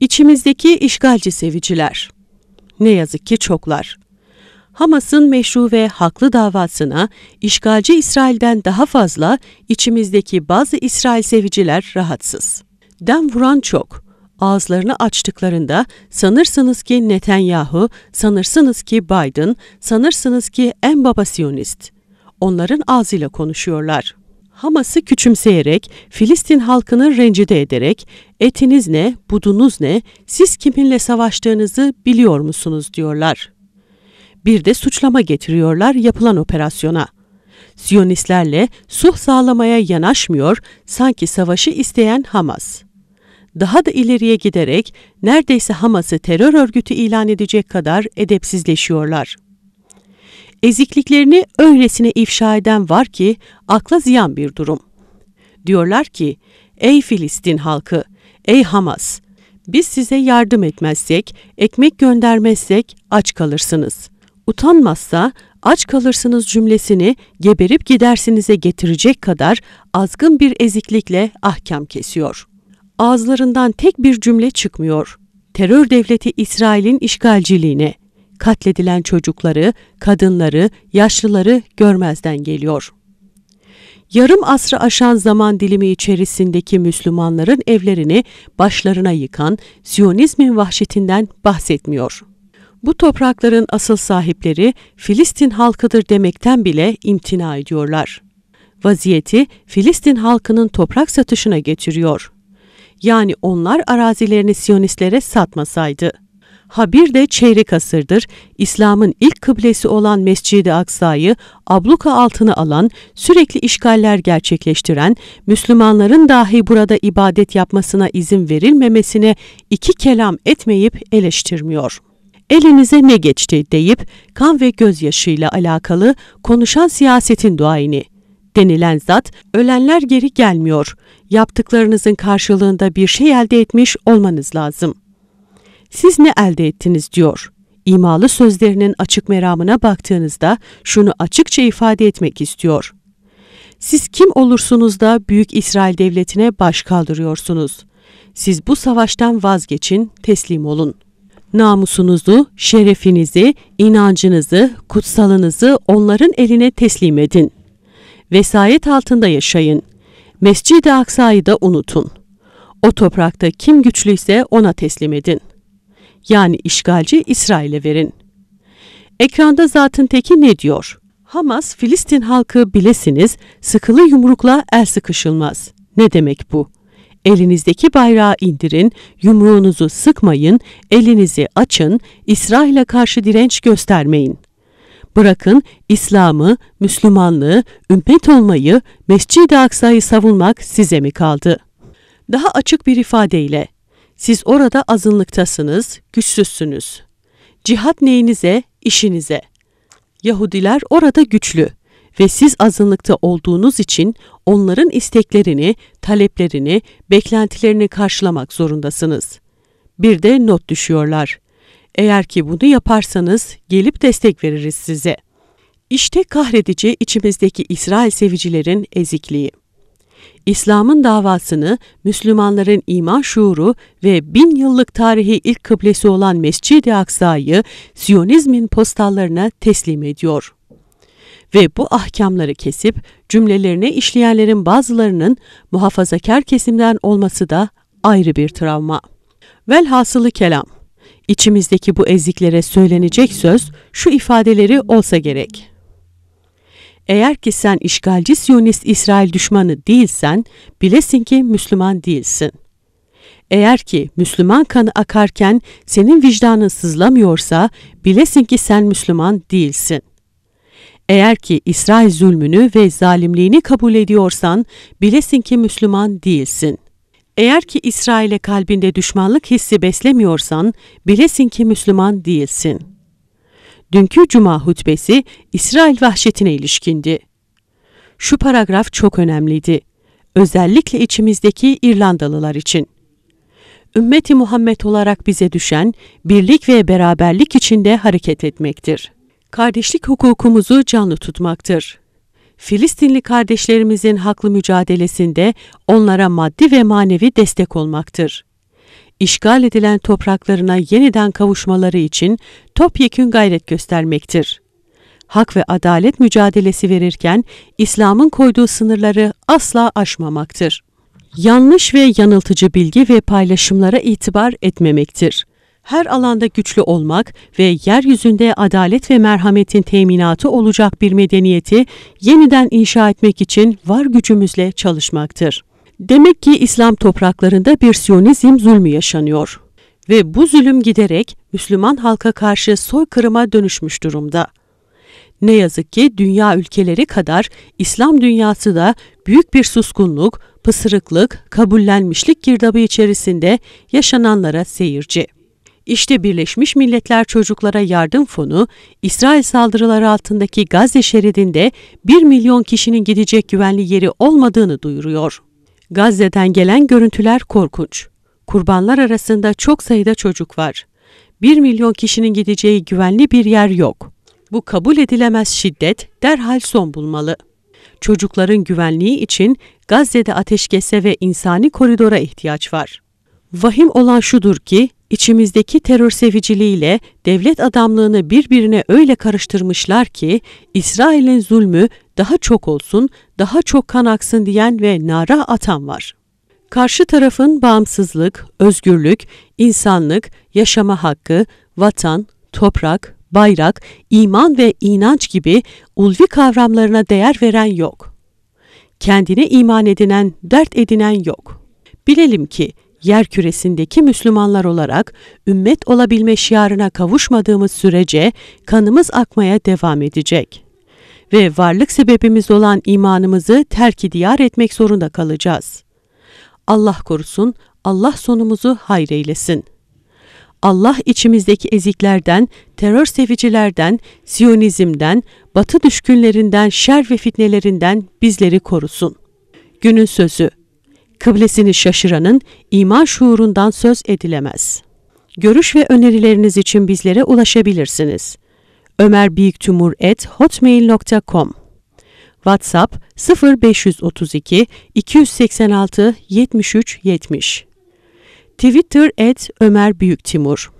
İçimizdeki işgalci seviciler. Ne yazık ki çoklar. Hamas'ın meşru ve haklı davasına işgalci İsrail'den daha fazla içimizdeki bazı İsrail seviciler rahatsız. Dem vuran çok. Ağızlarını açtıklarında sanırsınız ki Netanyahu, sanırsınız ki Biden, sanırsınız ki en baba Siyonist. Onların ağzıyla konuşuyorlar. Hamas'ı küçümseyerek, Filistin halkını rencide ederek, etiniz ne, budunuz ne, siz kiminle savaştığınızı biliyor musunuz diyorlar. Bir de suçlama getiriyorlar yapılan operasyona. Siyonistlerle suh sağlamaya yanaşmıyor sanki savaşı isteyen Hamas. Daha da ileriye giderek neredeyse Hamas'ı terör örgütü ilan edecek kadar edepsizleşiyorlar.'' Ezikliklerini öylesine ifşa eden var ki akla ziyan bir durum. Diyorlar ki, ey Filistin halkı, ey Hamas, biz size yardım etmezsek, ekmek göndermezsek aç kalırsınız. Utanmazsa aç kalırsınız cümlesini geberip gidersinize getirecek kadar azgın bir eziklikle ahkam kesiyor. Ağızlarından tek bir cümle çıkmıyor. Terör devleti İsrail'in işgalciliğine, katledilen çocukları, kadınları, yaşlıları görmezden geliyor. Yarım asrı aşan zaman dilimi içerisindeki Müslümanların evlerini başlarına yıkan Siyonizmin vahşetinden bahsetmiyor. Bu toprakların asıl sahipleri Filistin halkıdır demekten bile imtina ediyorlar. Vaziyeti Filistin halkının toprak satışına getiriyor. Yani onlar arazilerini Siyonistlere satmasaydı. Ha bir de çeyrek asırdır İslam'ın ilk kıblesi olan Mescid-i Aksa'yı abluka altına alan, sürekli işgaller gerçekleştiren, Müslümanların dahi burada ibadet yapmasına izin verilmemesine iki kelam etmeyip eleştirmiyor.'' elinize ne geçti deyip kan ve gözyaşıyla alakalı konuşan siyasetin duayeni. Denilen zat, ölenler geri gelmiyor, yaptıklarınızın karşılığında bir şey elde etmiş olmanız lazım siz ne elde ettiniz diyor. İmalı sözlerinin açık meramına baktığınızda şunu açıkça ifade etmek istiyor. Siz kim olursunuz da Büyük İsrail Devleti'ne baş kaldırıyorsunuz. Siz bu savaştan vazgeçin, teslim olun. Namusunuzu, şerefinizi, inancınızı, kutsalınızı onların eline teslim edin. Vesayet altında yaşayın. Mescid-i Aksa'yı da unutun. O toprakta kim güçlüyse ona teslim edin yani işgalci İsrail'e verin. Ekranda zatın teki ne diyor? Hamas, Filistin halkı bilesiniz, sıkılı yumrukla el sıkışılmaz. Ne demek bu? Elinizdeki bayrağı indirin, yumruğunuzu sıkmayın, elinizi açın, İsrail'e karşı direnç göstermeyin. Bırakın İslam'ı, Müslümanlığı, ümmet olmayı, Mescid-i Aksa'yı savunmak size mi kaldı? Daha açık bir ifadeyle siz orada azınlıktasınız, güçsüzsünüz. Cihat neyinize, işinize. Yahudiler orada güçlü ve siz azınlıkta olduğunuz için onların isteklerini, taleplerini, beklentilerini karşılamak zorundasınız. Bir de not düşüyorlar. Eğer ki bunu yaparsanız gelip destek veririz size. İşte kahredici içimizdeki İsrail sevicilerin ezikliği. İslam'ın davasını Müslümanların iman şuuru ve bin yıllık tarihi ilk kıblesi olan Mescid-i Aksa'yı Siyonizmin postallarına teslim ediyor. Ve bu ahkamları kesip cümlelerine işleyenlerin bazılarının muhafazakar kesimden olması da ayrı bir travma. Velhasılı kelam, içimizdeki bu eziklere söylenecek söz şu ifadeleri olsa gerek.'' Eğer ki sen işgalci Siyonist İsrail düşmanı değilsen, bilesin ki Müslüman değilsin. Eğer ki Müslüman kanı akarken senin vicdanın sızlamıyorsa, bilesin ki sen Müslüman değilsin. Eğer ki İsrail zulmünü ve zalimliğini kabul ediyorsan, bilesin ki Müslüman değilsin. Eğer ki İsrail'e kalbinde düşmanlık hissi beslemiyorsan, bilesin ki Müslüman değilsin.'' Dünkü cuma hutbesi İsrail vahşetine ilişkindi. Şu paragraf çok önemliydi. Özellikle içimizdeki İrlandalılar için. Ümmeti Muhammed olarak bize düşen birlik ve beraberlik içinde hareket etmektir. Kardeşlik hukukumuzu canlı tutmaktır. Filistinli kardeşlerimizin haklı mücadelesinde onlara maddi ve manevi destek olmaktır işgal edilen topraklarına yeniden kavuşmaları için topyekün gayret göstermektir. Hak ve adalet mücadelesi verirken İslam'ın koyduğu sınırları asla aşmamaktır. Yanlış ve yanıltıcı bilgi ve paylaşımlara itibar etmemektir her alanda güçlü olmak ve yeryüzünde adalet ve merhametin teminatı olacak bir medeniyeti yeniden inşa etmek için var gücümüzle çalışmaktır. Demek ki İslam topraklarında bir Siyonizm zulmü yaşanıyor ve bu zulüm giderek Müslüman halka karşı soykırıma dönüşmüş durumda. Ne yazık ki dünya ülkeleri kadar İslam dünyası da büyük bir suskunluk, pısırıklık, kabullenmişlik girdabı içerisinde yaşananlara seyirci. İşte Birleşmiş Milletler Çocuklara Yardım Fonu, İsrail saldırıları altındaki Gazze şeridinde 1 milyon kişinin gidecek güvenli yeri olmadığını duyuruyor. Gazze'den gelen görüntüler korkunç. Kurbanlar arasında çok sayıda çocuk var. 1 milyon kişinin gideceği güvenli bir yer yok. Bu kabul edilemez şiddet derhal son bulmalı. Çocukların güvenliği için Gazze'de ateşkese ve insani koridora ihtiyaç var. Vahim olan şudur ki, içimizdeki terör seviciliğiyle devlet adamlığını birbirine öyle karıştırmışlar ki, İsrail'in zulmü daha çok olsun, daha çok kan aksın diyen ve nara atan var. Karşı tarafın bağımsızlık, özgürlük, insanlık, yaşama hakkı, vatan, toprak, bayrak, iman ve inanç gibi ulvi kavramlarına değer veren yok. Kendine iman edinen, dert edinen yok. Bilelim ki yer küresindeki Müslümanlar olarak ümmet olabilme şiarına kavuşmadığımız sürece kanımız akmaya devam edecek ve varlık sebebimiz olan imanımızı terk-i diyar etmek zorunda kalacağız. Allah korusun, Allah sonumuzu hayreylesin. Allah içimizdeki eziklerden, terör sevicilerden, siyonizmden, batı düşkünlerinden, şer ve fitnelerinden bizleri korusun. Günün sözü kıblesini şaşıranın iman şuurundan söz edilemez. Görüş ve önerileriniz için bizlere ulaşabilirsiniz. Ömer Büyük hotmail.com. WhatsApp 0532 286 73 70 Twitter et Ömer Büyük Timur